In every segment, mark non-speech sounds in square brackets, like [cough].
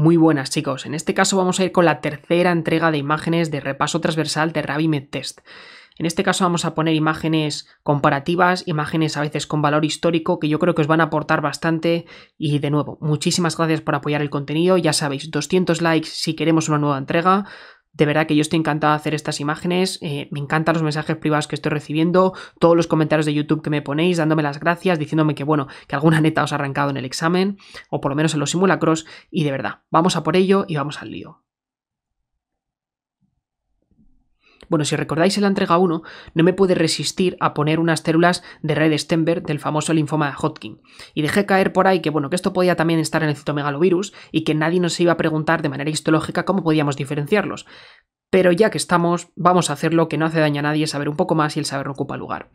muy buenas, chicos. En este caso vamos a ir con la tercera entrega de imágenes de repaso transversal de RabbitMed Test. En este caso vamos a poner imágenes comparativas, imágenes a veces con valor histórico que yo creo que os van a aportar bastante y de nuevo, muchísimas gracias por apoyar el contenido, ya sabéis, 200 likes si queremos una nueva entrega, de verdad que yo estoy encantado de hacer estas imágenes, eh, me encantan los mensajes privados que estoy recibiendo, todos los comentarios de YouTube que me ponéis, dándome las gracias, diciéndome que bueno, que alguna neta os ha arrancado en el examen, o por lo menos en los simulacros, y de verdad, vamos a por ello y vamos al lío. Bueno, si recordáis en la entrega 1, no me pude resistir a poner unas células de red Stenberg del famoso linfoma de Hodgkin. Y dejé caer por ahí que, bueno, que esto podía también estar en el citomegalovirus y que nadie nos iba a preguntar de manera histológica cómo podíamos diferenciarlos. Pero ya que estamos, vamos a hacer lo que no hace daño a nadie, saber un poco más y el saber no ocupa lugar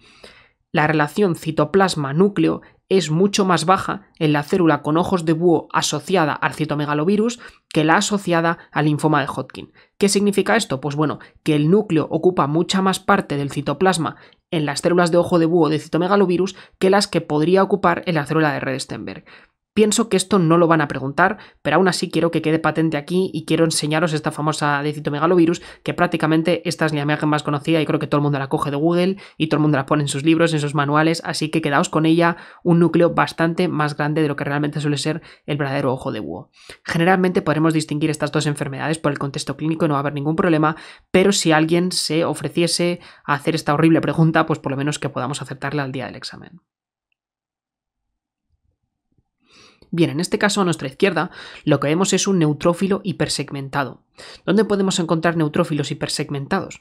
la relación citoplasma-núcleo es mucho más baja en la célula con ojos de búho asociada al citomegalovirus que la asociada al linfoma de Hodgkin. ¿Qué significa esto? Pues bueno, que el núcleo ocupa mucha más parte del citoplasma en las células de ojo de búho de citomegalovirus que las que podría ocupar en la célula de Red Stenberg. Pienso que esto no lo van a preguntar, pero aún así quiero que quede patente aquí y quiero enseñaros esta famosa de citomegalovirus, que prácticamente esta es la imagen más conocida y creo que todo el mundo la coge de Google y todo el mundo la pone en sus libros, en sus manuales, así que quedaos con ella un núcleo bastante más grande de lo que realmente suele ser el verdadero ojo de búho. Generalmente podremos distinguir estas dos enfermedades por el contexto clínico, y no va a haber ningún problema, pero si alguien se ofreciese a hacer esta horrible pregunta, pues por lo menos que podamos aceptarla al día del examen. Bien, en este caso a nuestra izquierda lo que vemos es un neutrófilo hipersegmentado. ¿Dónde podemos encontrar neutrófilos hipersegmentados?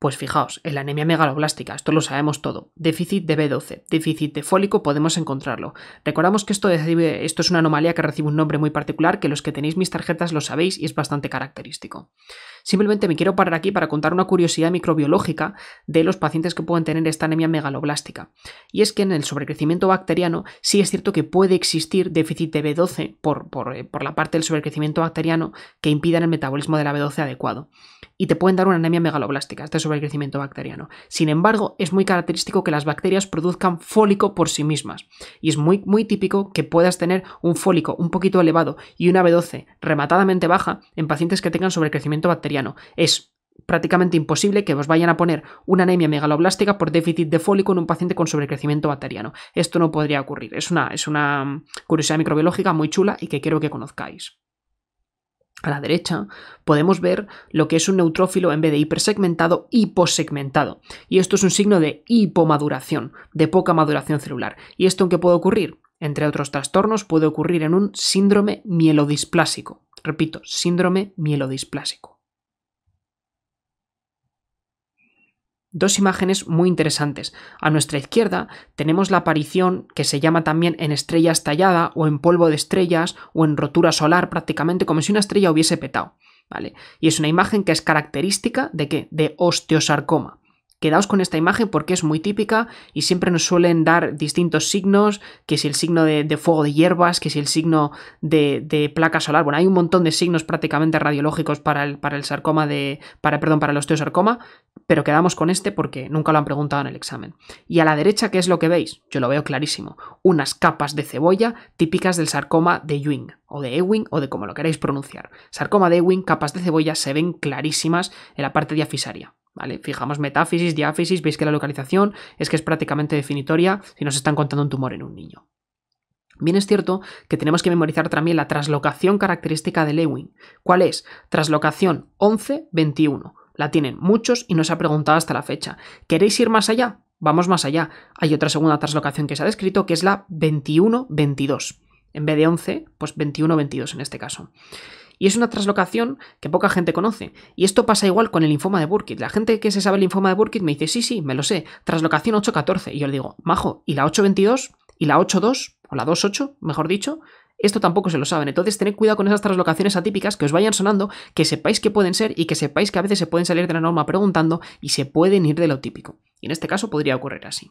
Pues fijaos, en la anemia megaloblástica, esto lo sabemos todo, déficit de B12, déficit de fólico podemos encontrarlo. Recordamos que esto, esto es una anomalía que recibe un nombre muy particular que los que tenéis mis tarjetas lo sabéis y es bastante característico. Simplemente me quiero parar aquí para contar una curiosidad microbiológica de los pacientes que pueden tener esta anemia megaloblástica. Y es que en el sobrecrecimiento bacteriano sí es cierto que puede existir déficit de B12 eh, por, la parte del sobrecrecimiento bacteriano que impida el metabolismo de la B12 adecuado. Y te pueden dar una anemia megaloblástica. Este crecimiento bacteriano. Sin embargo, es muy característico que las bacterias produzcan fólico por sí mismas y es muy, muy típico que puedas tener un fólico un poquito elevado y una B12 rematadamente baja en pacientes que tengan sobrecrecimiento bacteriano. Es prácticamente imposible que os vayan a poner una anemia megaloblástica por déficit de fólico en un paciente con sobrecrecimiento bacteriano. Esto no podría ocurrir. Es una, es una mm, curiosidad microbiológica muy chula y que quiero que conozcáis a la derecha, podemos ver lo que es un neutrófilo en vez de hipersegmentado, hiposegmentado. Y esto es un signo de hipomaduración, de poca maduración celular. ¿Y esto en qué puede ocurrir? Entre otros trastornos, puede ocurrir en un síndrome mielodisplásico. Repito, síndrome mielodisplásico. dos imágenes muy interesantes. A nuestra izquierda tenemos la aparición que se llama también en estrellas estallada o en polvo de estrellas o en rotura solar prácticamente como si una estrella hubiese petado. ¿Vale? Y es una imagen que es característica de qué? De osteosarcoma. Quedaos con esta imagen porque es muy típica y siempre nos suelen dar distintos signos, que si el signo de, fuego de hierbas, que si el signo de, placa solar, bueno, hay un montón de signos prácticamente radiológicos para el, para sarcoma de, para, perdón, para el osteosarcoma, pero quedamos con este porque nunca lo han preguntado en el examen. Y a la derecha, ¿qué es lo que veis? Yo lo veo clarísimo, unas capas de cebolla típicas del sarcoma de Ewing, o de Ewing, o de como lo queráis pronunciar. Sarcoma de Ewing, capas de cebolla se ven clarísimas en la parte diafisaria. ¿Vale? Fijamos metáfisis, diáfisis, veis que la localización es que es prácticamente definitoria si nos están contando un tumor en un niño. Bien es cierto que tenemos que memorizar también la traslocación característica de Lewin. ¿Cuál es? Traslocación 11-21. La tienen muchos y nos ha preguntado hasta la fecha. ¿Queréis ir más allá? Vamos más allá. Hay otra segunda traslocación que se ha descrito que es la 21-22. En vez de 11, pues 21-22 en este caso. Y es una traslocación que poca gente conoce. Y esto pasa igual con el linfoma de Burkitt. La gente que se sabe el linfoma de Burkitt me dice, sí, sí, me lo sé, traslocación 814. Y yo le digo, majo, ¿y la 822? ¿Y la 82? ¿O la 28, mejor dicho? Esto tampoco se lo saben, entonces tened cuidado con esas traslocaciones atípicas que os vayan sonando, que sepáis que pueden ser y que sepáis que a veces se pueden salir de la norma preguntando y se pueden ir de lo típico. Y en este caso podría ocurrir así.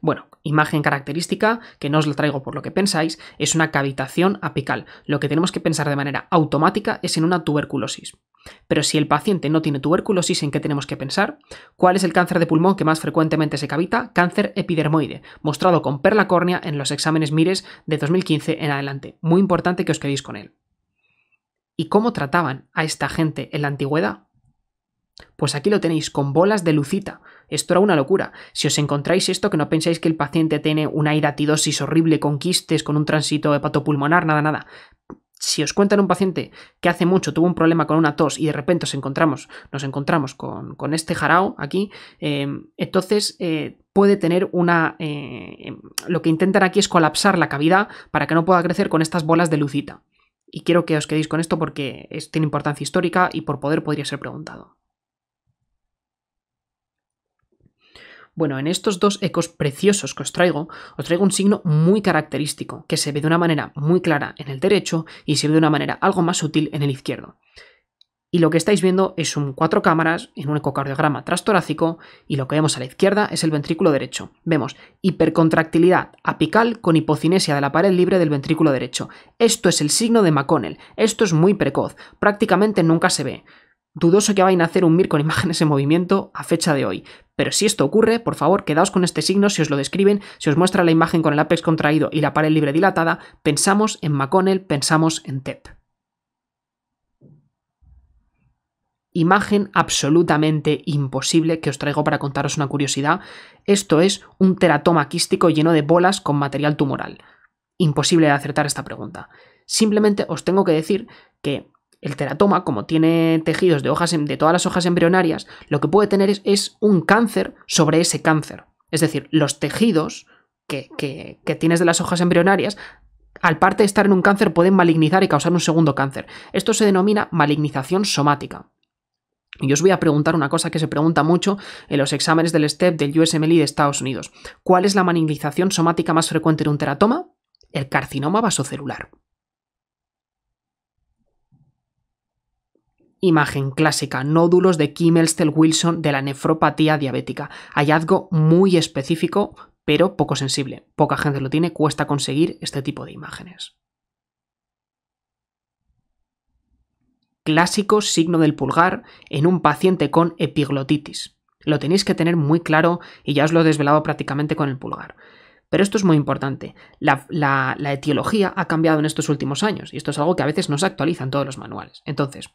Bueno, imagen característica, que no os la traigo por lo que pensáis, es una cavitación apical. Lo que tenemos que pensar de manera automática es en una tuberculosis. Pero si el paciente no tiene tuberculosis, ¿en qué tenemos que pensar? ¿Cuál es el cáncer de pulmón que más frecuentemente se cavita? Cáncer epidermoide, mostrado con perla córnea en los exámenes MIRES de 2015 en adelante. Muy importante que os quedéis con él. ¿Y cómo trataban a esta gente en la antigüedad? Pues aquí lo tenéis, con bolas de lucita. Esto era una locura. Si os encontráis esto, que no pensáis que el paciente tiene una hidatidosis horrible con quistes, con un tránsito hepatopulmonar, nada, nada. Si os cuentan un paciente que hace mucho tuvo un problema con una tos y de repente os encontramos, nos encontramos con, este jarao aquí, em, entonces eh, puede tener una... Eh, em, lo que intentan aquí es colapsar la cavidad para que no pueda crecer con estas bolas de lucita. Y quiero que os quedéis con esto porque tiene importancia histórica y por poder podría ser preguntado. Bueno, en estos dos ecos preciosos que os traigo, os traigo un signo muy característico, que se ve de una manera muy clara en el derecho y se ve de una manera algo más sutil en el izquierdo. Y lo que estáis viendo es un cuatro cámaras en un ecocardiograma trastorácico y lo que vemos a la izquierda es el ventrículo derecho. Vemos hipercontractilidad apical con hipocinesia de la pared libre del ventrículo derecho. Esto es el signo de McConnell. Esto es muy precoz. Prácticamente nunca se ve. Dudoso que vayan a hacer un MIR con imágenes en movimiento a fecha de hoy, pero si esto ocurre, por favor, quedaos con este signo si os lo describen, si os muestra la imagen con el ápex contraído y la pared libre dilatada, pensamos en McConnell, pensamos en TEP. Imagen absolutamente imposible que os traigo para contaros una curiosidad. Esto es un teratoma quístico lleno de bolas con material tumoral. Imposible de acertar esta pregunta. Simplemente os tengo que decir que el teratoma, como tiene tejidos de, hojas, em, de todas las hojas embrionarias, lo que puede tener es, un cáncer sobre ese cáncer. Es decir, los tejidos que, tienes de las hojas embrionarias al parte de estar en un cáncer, pueden malignizar y causar un segundo cáncer. Esto se denomina malignización somática. Y os voy a preguntar una cosa que se pregunta mucho en los exámenes del STEP del USMLE de Estados Unidos. ¿Cuál es la malignización somática más frecuente en un teratoma? El carcinoma vasocelular. Imagen clásica, nódulos de kimmelstel wilson de la nefropatía diabética. Hallazgo muy específico, pero poco sensible. Poca gente lo tiene, cuesta conseguir este tipo de imágenes. Clásico signo del pulgar en un paciente con epiglotitis. Lo tenéis que tener muy claro y ya os lo he desvelado prácticamente con el pulgar. Pero esto es muy importante. La, la, etiología ha cambiado en estos últimos años y esto es algo que a veces no se actualiza en todos los manuales. Entonces,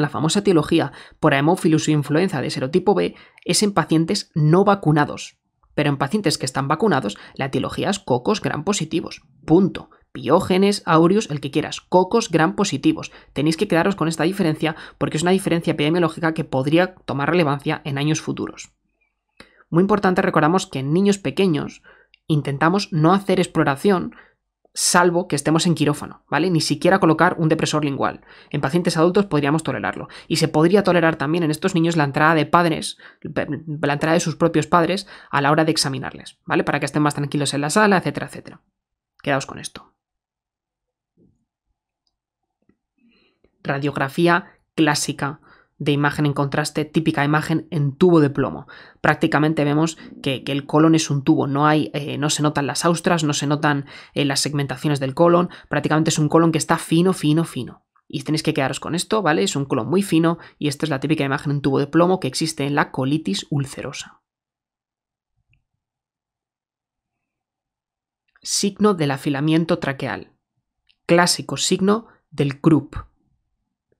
la famosa etiología por su influenza de serotipo B es en pacientes no vacunados. Pero en pacientes que están vacunados, la etiología es cocos gran positivos. Punto. Piógenes, aureus, el que quieras, cocos gran positivos. Tenéis que quedaros con esta diferencia porque es una diferencia epidemiológica que podría tomar relevancia en años futuros. Muy importante recordamos que en niños pequeños intentamos no hacer exploración salvo que estemos en quirófano, ¿vale? Ni siquiera colocar un depresor lingual. En pacientes adultos podríamos tolerarlo. Y se podría tolerar también en estos niños la entrada de padres, la entrada de sus propios padres a la hora de examinarles, ¿vale? Para que estén más tranquilos en la sala, etcétera, etcétera. Quedaos con esto. Radiografía clásica de imagen en contraste, típica imagen en tubo de plomo. Prácticamente vemos que, el colon es un tubo, no, hay, eh, no se notan las austras, no se notan eh, las segmentaciones del colon, prácticamente es un colon que está fino, fino, fino. Y tenéis que quedaros con esto, ¿vale? Es un colon muy fino y esta es la típica imagen en tubo de plomo que existe en la colitis ulcerosa. Signo del afilamiento traqueal. Clásico signo del Krupp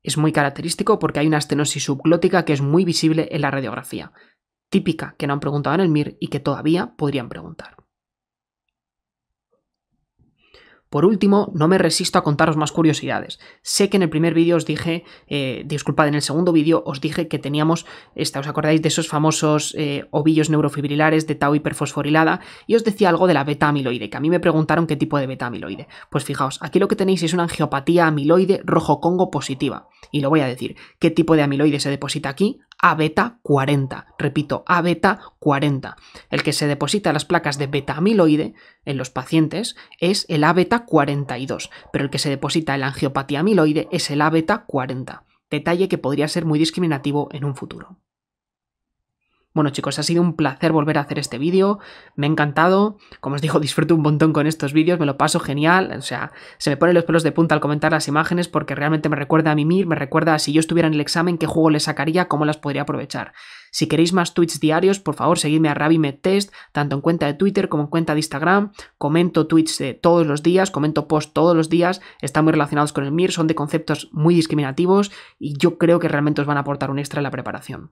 es muy característico porque hay una estenosis subglótica que es muy visible en la radiografía, típica que no han preguntado en el MIR y que todavía podrían preguntar. Por último, no me resisto a contaros más curiosidades. Sé que en el primer vídeo os dije, eh, disculpad, en el segundo vídeo os dije que teníamos, esta, ¿os acordáis de esos famosos eh, ovillos neurofibrilares de tau hiperfosforilada? Y os decía algo de la beta amiloide, que a mí me preguntaron qué tipo de beta amiloide. Pues fijaos, aquí lo que tenéis es una angiopatía amiloide rojo congo positiva. Y lo voy a decir, ¿qué tipo de amiloide se deposita aquí? a beta 40. Repito, a beta 40. El que se deposita las placas de beta amiloide en los pacientes es el A beta 42, pero el que se deposita el angiopatía amiloide es el A beta 40. Detalle que podría ser muy discriminativo en un futuro. Bueno chicos, ha sido un placer volver a hacer este vídeo, me ha encantado, como os digo, [laughs] disfruto un montón con estos vídeos, me lo paso genial, o sea, se me ponen los pelos de punta al comentar las imágenes porque realmente me recuerda a mi MIR, me recuerda a si yo estuviera en el examen, qué juego le sacaría, cómo las podría aprovechar. Si queréis más tweets diarios, por favor seguidme a RabiMedTest, tanto en cuenta de Twitter como en cuenta de Instagram, comento tweets todos los días, comento posts todos los días, están muy relacionados con el MIR, son de conceptos muy discriminativos y yo creo que realmente os van a aportar un extra en la preparación.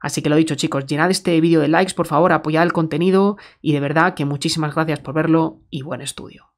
Así que lo dicho chicos, llenad este vídeo de likes, por favor, apoyad el contenido y de verdad que muchísimas gracias por verlo y buen estudio.